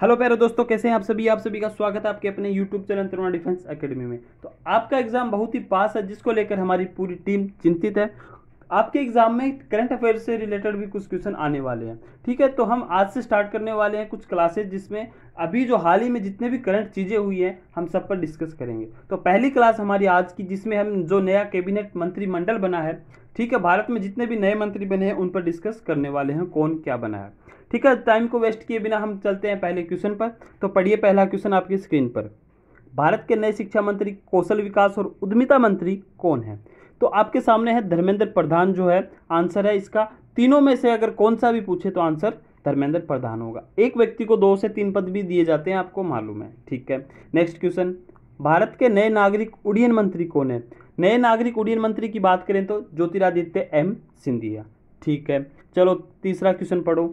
hello प्यारे दोस्तों कैसे हैं आप सभी आप सभी का स्वागत है आपके अपने YouTube channel Taruna defence academy में तो आपका एग्जाम बहुत ही पास है जिसको लेकर हमारी पूरी टीम चिंतित है आपके एग्जाम में करंट अफेयर से रिलेटेड भी कुछ क्वेश्चन आने वाले हैं ठीक है तो हम आज से स्टार्ट करने वाले हैं कुछ क्लासेज जिसमें अभी जो हाल ही में जितने भी करंट चीज़ें हुई हैं हम सब पर डिस्कस करेंगे तो पहली क्लास हमारी आज की जिसमें हम जो नया कैबिनेट मंत्रिमंडल बना है ठीक है भारत में जितने भी नए मंत्री बने हैं उन पर डिस्कस करने वाले हैं कौन क्या बना है ठीक है टाइम को वेस्ट किए बिना हम चलते हैं पहले क्वेश्चन पर तो पढ़िए पहला क्वेश्चन आपकी स्क्रीन पर भारत के नए शिक्षा मंत्री कौशल विकास और उद्यमिता मंत्री कौन है तो आपके सामने है धर्मेंद्र प्रधान जो है आंसर है इसका तीनों में से अगर कौन सा भी पूछे तो आंसर धर्मेंद्र प्रधान होगा एक व्यक्ति को दो से तीन पद भी दिए जाते हैं आपको मालूम है ठीक है नेक्स्ट क्वेश्चन भारत के नए नागरिक उड्डयन मंत्री कौन है नए नागरिक उड्डयन मंत्री की बात करें तो ज्योतिरादित्य एम सिंधिया ठीक है चलो तीसरा क्वेश्चन पढ़ो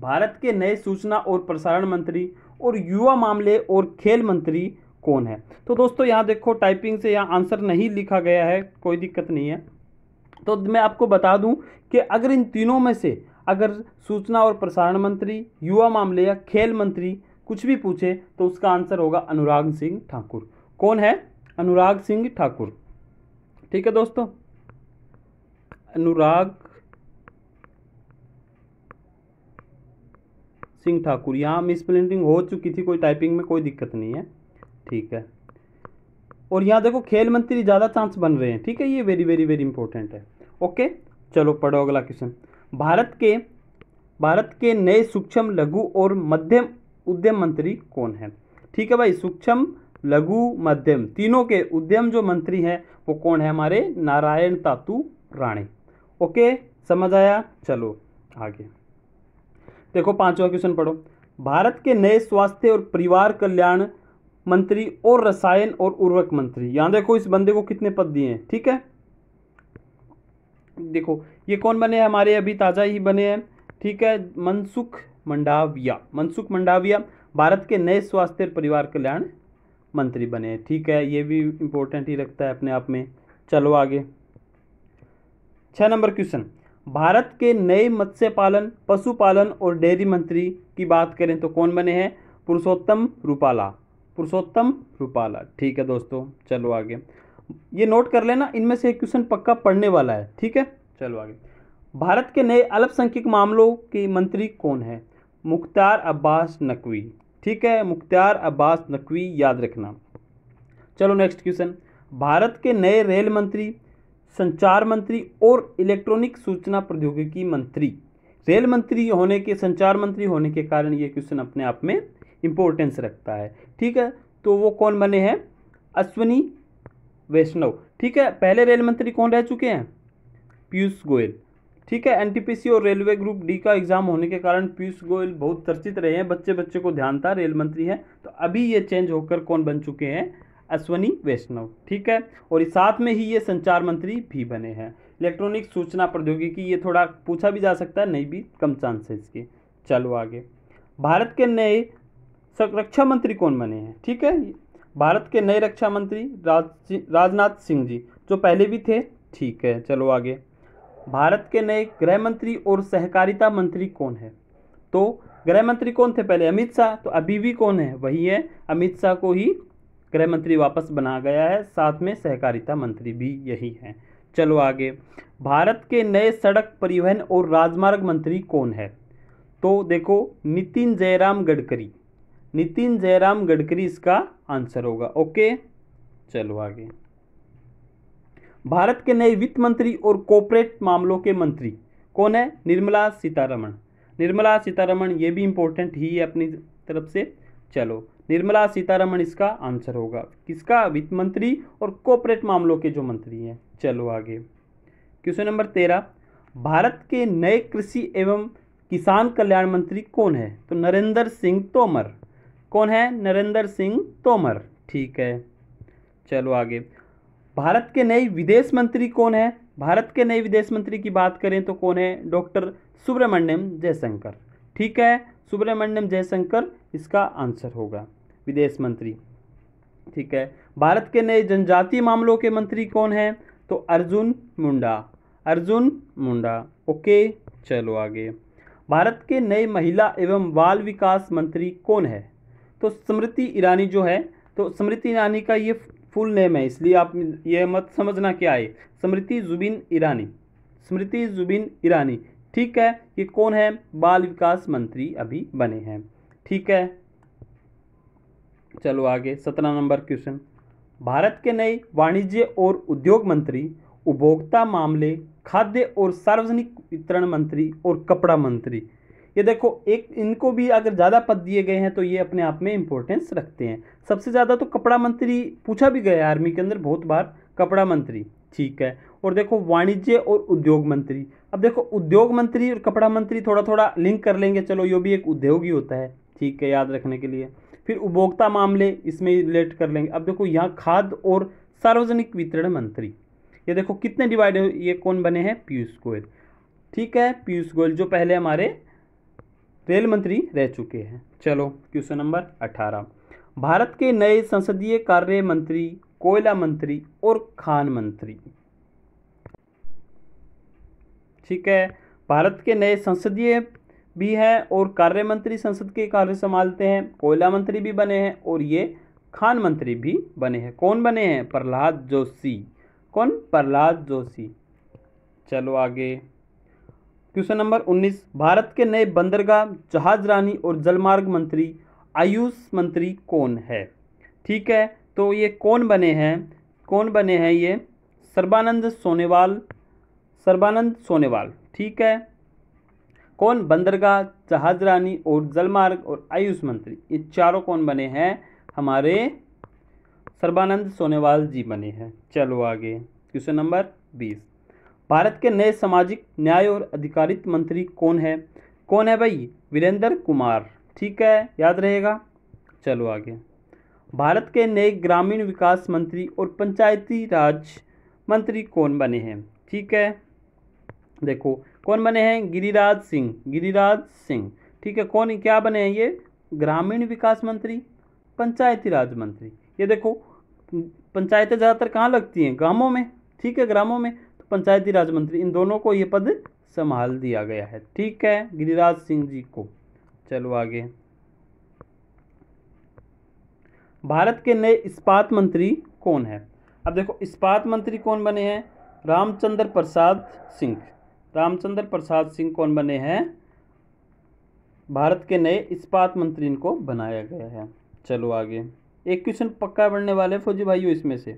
भारत के नए सूचना और प्रसारण मंत्री और युवा मामले और खेल मंत्री कौन है तो दोस्तों यहाँ देखो टाइपिंग से यहाँ आंसर नहीं लिखा गया है कोई दिक्कत नहीं है तो मैं आपको बता दूं कि अगर इन तीनों में से अगर सूचना और प्रसारण मंत्री युवा मामले या खेल मंत्री कुछ भी पूछे तो उसका आंसर होगा अनुराग सिंह ठाकुर कौन है अनुराग सिंह ठाकुर ठीक है दोस्तों अनुराग सिंह ठाकुर यहाँ मिस प्रिंटिंग हो चुकी थी कोई टाइपिंग में कोई दिक्कत नहीं है ठीक है और यहाँ देखो खेल मंत्री ज़्यादा चांस बन रहे हैं ठीक है ये वेरी वेरी वेरी इंपॉर्टेंट है ओके चलो पढ़ो अगला क्वेश्चन भारत के भारत के नए सूक्ष्म लघु और मध्यम उद्यम मंत्री कौन है ठीक है भाई सूक्ष्म लघु मध्यम तीनों के उद्यम जो मंत्री हैं वो कौन है हमारे नारायण तातू राणे ओके समझ आया चलो आगे देखो पांचवा क्वेश्चन पढ़ो भारत के नए स्वास्थ्य और परिवार कल्याण मंत्री और रसायन और उर्वरक मंत्री यहां देखो इस बंदे को कितने पद दिए हैं ठीक है देखो ये कौन बने हैं हमारे अभी ताज़ा ही बने हैं ठीक है मनसुख मंडाविया मनसुख मंडाविया भारत के नए स्वास्थ्य और परिवार कल्याण मंत्री बने हैं ठीक है ये भी इंपॉर्टेंट ही रखता है अपने आप में चलो आगे छह नंबर क्वेश्चन भारत के नए मत्स्य पालन पशुपालन और डेयरी मंत्री की बात करें तो कौन बने हैं पुरुषोत्तम रूपाला पुरुषोत्तम रूपाला ठीक है दोस्तों चलो आगे ये नोट कर लेना इनमें से क्वेश्चन पक्का पढ़ने वाला है ठीक है चलो आगे भारत के नए अल्पसंख्यक मामलों के मंत्री कौन है मुख्तार अब्बास नकवी ठीक है मुख्तार अब्बास नकवी याद रखना चलो नेक्स्ट क्वेश्चन भारत के नए रेल मंत्री संचार मंत्री और इलेक्ट्रॉनिक सूचना प्रौद्योगिकी मंत्री रेल मंत्री होने के संचार मंत्री होने के कारण ये क्वेश्चन अपने आप में इम्पोर्टेंस रखता है ठीक है तो वो कौन बने हैं अश्वनी वैष्णव ठीक है पहले रेल मंत्री कौन रह चुके हैं पीयूष गोयल ठीक है एनटीपीसी और रेलवे ग्रुप डी का एग्जाम होने के कारण पीयूष गोयल बहुत चर्चित रहे हैं बच्चे बच्चे को ध्यान था रेल मंत्री हैं तो अभी ये चेंज होकर कौन बन चुके हैं अश्वनी वैष्णव ठीक है और साथ में ही ये संचार मंत्री भी बने हैं इलेक्ट्रॉनिक सूचना प्रौद्योगिकी ये थोड़ा पूछा भी जा सकता है नहीं भी कम चांसेस के चलो आगे भारत के नए रक्षा मंत्री कौन बने हैं ठीक है भारत के नए रक्षा मंत्री राज राजनाथ सिंह जी जो पहले भी थे ठीक है चलो आगे भारत के नए गृह मंत्री और सहकारिता मंत्री कौन है तो गृह मंत्री कौन थे पहले अमित शाह तो अभी भी कौन है वही है अमित शाह को ही गृह मंत्री वापस बना गया है साथ में सहकारिता मंत्री भी यही हैं चलो आगे भारत के नए सड़क परिवहन और राजमार्ग मंत्री कौन है तो देखो नितिन जयराम गडकरी नितिन जयराम गडकरी इसका आंसर होगा ओके चलो आगे भारत के नए वित्त मंत्री और कॉपोरेट मामलों के मंत्री कौन है निर्मला सीतारमण निर्मला सीतारमण ये भी इंपॉर्टेंट ही है अपनी तरफ से चलो निर्मला सीतारमण इसका आंसर होगा किसका वित्त मंत्री और कॉपोरेट मामलों के जो मंत्री हैं चलो आगे क्वेश्चन नंबर तेरह भारत के नए कृषि एवं किसान कल्याण मंत्री कौन है तो नरेंद्र सिंह तोमर कौन है नरेंद्र सिंह तोमर ठीक है चलो आगे भारत के नए विदेश मंत्री कौन है भारत के नए विदेश मंत्री की बात करें तो कौन है डॉक्टर सुब्रमण्यम जयशंकर ठीक है सुब्रमण्यम जयशंकर इसका आंसर होगा विदेश मंत्री ठीक है भारत के नए जनजातीय मामलों के मंत्री कौन हैं तो अर्जुन मुंडा अर्जुन मुंडा ओके चलो आगे भारत के नए महिला एवं बाल विकास मंत्री कौन है तो स्मृति ईरानी जो है तो स्मृति ईरानी का ये फुल नेम है इसलिए आप ये मत समझना क्या है स्मृति जुबिन ईरानी स्मृति जुबिन ईरानी ठीक है ये कौन है बाल विकास मंत्री अभी बने हैं ठीक है चलो आगे सत्रह नंबर क्वेश्चन भारत के नए वाणिज्य और उद्योग मंत्री उपभोक्ता मामले खाद्य और सार्वजनिक वितरण मंत्री और कपड़ा मंत्री ये देखो एक इनको भी अगर ज़्यादा पद दिए गए हैं तो ये अपने आप में इम्पोर्टेंस रखते हैं सबसे ज़्यादा तो कपड़ा मंत्री पूछा भी गया है आर्मी के अंदर बहुत बार कपड़ा मंत्री ठीक है और देखो वाणिज्य और उद्योग मंत्री अब देखो उद्योग मंत्री और कपड़ा मंत्री थोड़ा थोड़ा लिंक कर लेंगे चलो ये भी एक उद्योग ही होता है ठीक है याद रखने के लिए फिर उपभोक्ता मामले इसमें रिलेट कर लेंगे अब देखो यहाँ खाद्य और सार्वजनिक वितरण मंत्री ये देखो कितने डिवाइड ये कौन बने हैं पीयूष गोयल ठीक है पीयूष गोयल जो पहले हमारे रेल मंत्री रह चुके हैं चलो क्वेश्चन नंबर अठारह भारत के नए संसदीय कार्य मंत्री कोयला मंत्री और खान मंत्री ठीक है भारत के नए संसदीय भी हैं और कार्य मंत्री संसद के कार्य संभालते हैं कोयला मंत्री भी बने हैं और ये खान मंत्री भी बने हैं कौन बने हैं प्रहलाद जोशी कौन प्रहलाद जोशी चलो आगे क्वेश्चन नंबर 19 भारत के नए बंदरगाह जहाज रानी और जलमार्ग मंत्री आयुष मंत्री कौन है ठीक है तो ये कौन बने हैं कौन बने हैं ये सर्बानंद सोनेवाल सर्बानंद सोनेवाल ठीक है कौन बंदरगाह जहाजरानी और जलमार्ग और आयुष मंत्री ये चारों कौन बने हैं हमारे सर्बानंद सोनेवाल जी बने हैं चलो आगे क्वेश्चन नंबर बीस भारत के नए सामाजिक न्याय और अधिकारित मंत्री कौन है कौन है भाई वीरेंद्र कुमार ठीक है याद रहेगा चलो आगे भारत के नए ग्रामीण विकास मंत्री और पंचायती राज मंत्री कौन बने हैं ठीक है देखो कौन बने हैं गिरिराज सिंह गिरिराज सिंह ठीक है कौन क्या बने हैं ये ग्रामीण विकास मंत्री पंचायती राज मंत्री ये देखो पंचायतें ज़्यादातर कहाँ लगती हैं ग्रामों में ठीक है ग्रामों में तो पंचायती राज मंत्री इन दोनों को ये पद संभाल दिया गया है ठीक है गिरिराज सिंह जी को चलो आगे भारत के नए इस्पात मंत्री कौन है अब देखो इस्पात मंत्री कौन बने हैं रामचंद्र प्रसाद सिंह रामचंद्र प्रसाद सिंह कौन बने हैं भारत के नए इस्पात मंत्री इनको बनाया गया है चलो आगे एक क्वेश्चन पक्का बनने वाले फौजी भाइयों इसमें से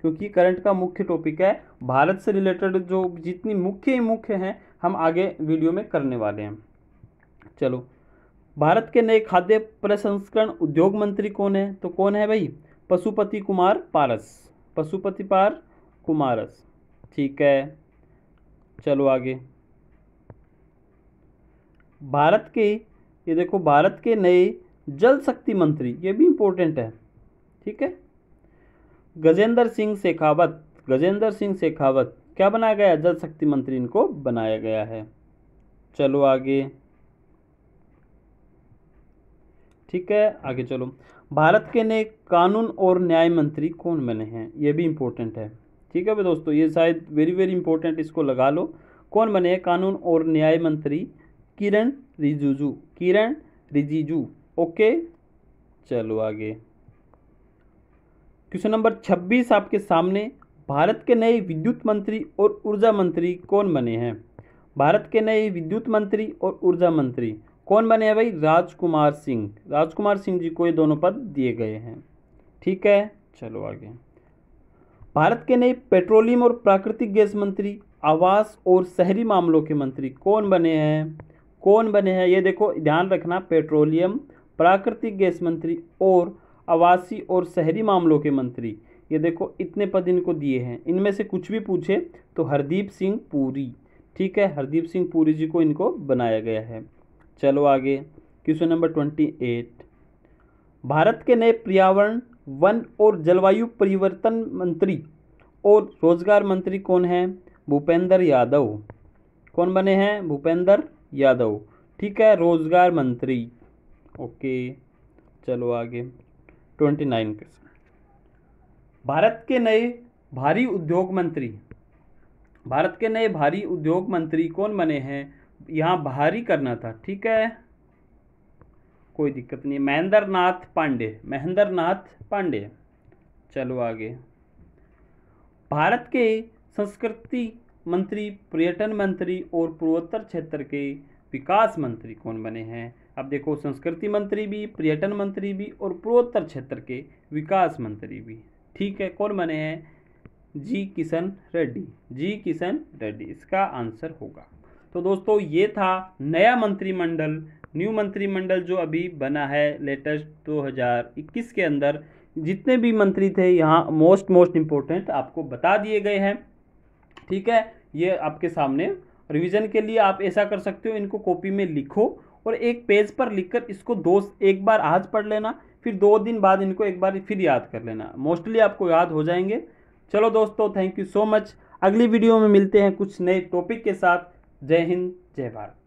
क्योंकि करंट का मुख्य टॉपिक है भारत से रिलेटेड जो जितनी मुख्य ही मुख्य हैं हम आगे वीडियो में करने वाले हैं चलो भारत के नए खाद्य प्रसंस्करण उद्योग मंत्री कौन है तो कौन है भाई पशुपति कुमार पारस पशुपति पार कुमारस ठीक है चलो आगे भारत के ये देखो भारत के नए जल शक्ति मंत्री ये भी इम्पोर्टेंट है ठीक है गजेंद्र सिंह शेखावत गजेंद्र सिंह शेखावत क्या बनाया गया जल शक्ति मंत्री इनको बनाया गया है चलो आगे ठीक है आगे चलो भारत के नए कानून और न्याय मंत्री कौन बने हैं ये भी इम्पोर्टेंट है ठीक है भाई दोस्तों ये शायद वेरी वेरी इंपॉर्टेंट इसको लगा लो कौन बने कानून और न्याय मंत्री किरण रिजिजू किरण रिजिजू ओके चलो आगे क्वेश्चन नंबर छब्बीस आपके सामने भारत के नए विद्युत मंत्री और ऊर्जा मंत्री कौन बने हैं भारत के नए विद्युत मंत्री और ऊर्जा मंत्री कौन बने हैं भाई राजकुमार सिंह राजकुमार सिंह जी को ये दोनों पद दिए गए हैं ठीक है चलो आगे भारत के नए पेट्रोलियम और प्राकृतिक गैस मंत्री आवास और शहरी मामलों के मंत्री कौन बने हैं कौन बने हैं ये देखो ध्यान रखना पेट्रोलियम प्राकृतिक गैस मंत्री और आवासीय और शहरी मामलों के मंत्री ये देखो इतने पद इनको दिए हैं इनमें से कुछ भी पूछे तो हरदीप सिंह पुरी ठीक है हरदीप सिंह पुरी जी को इनको बनाया गया है चलो आगे question number twenty eight Bharat के नए पर्यावरण वन और जलवायु परिवर्तन मंत्री और रोजगार मंत्री कौन हैं भूपेंद्र यादव कौन बने हैं भूपेंद्र यादव ठीक है रोजगार मंत्री ओके चलो आगे ट्वेंटी नाइन क्वेश्चन भारत के नए भारी उद्योग मंत्री भारत के नए भारी उद्योग मंत्री कौन बने हैं यहाँ भारी करना था ठीक है कोई दिक्कत नहीं महेंद्र नाथ पांडे महेंद्र नाथ पांडे चलो आगे भारत के संस्कृति मंत्री पर्यटन मंत्री और पूर्वोत्तर क्षेत्र के विकास मंत्री कौन बने हैं अब देखो संस्कृति मंत्री भी पर्यटन मंत्री भी और पूर्वोत्तर क्षेत्र के विकास मंत्री भी ठीक है कौन बने हैं जी किशन रेड्डी जी किशन रेड्डी इसका आंसर होगा तो दोस्तों ये था नया मंत्रिमंडल न्यू मंत्रिमंडल जो अभी बना है लेटेस्ट 2021 के अंदर जितने भी मंत्री थे यहाँ मोस्ट मोस्ट इम्पोर्टेंट आपको बता दिए गए हैं ठीक है ये आपके सामने रिवीजन के लिए आप ऐसा कर सकते हो इनको कॉपी में लिखो और एक पेज पर लिखकर इसको दो एक बार आज पढ़ लेना फिर दो दिन बाद इनको एक बार फिर याद कर लेना मोस्टली आपको याद हो जाएंगे चलो दोस्तों थैंक यू सो मच अगली वीडियो में मिलते हैं कुछ नए टॉपिक के साथ जय हिंद जय भारत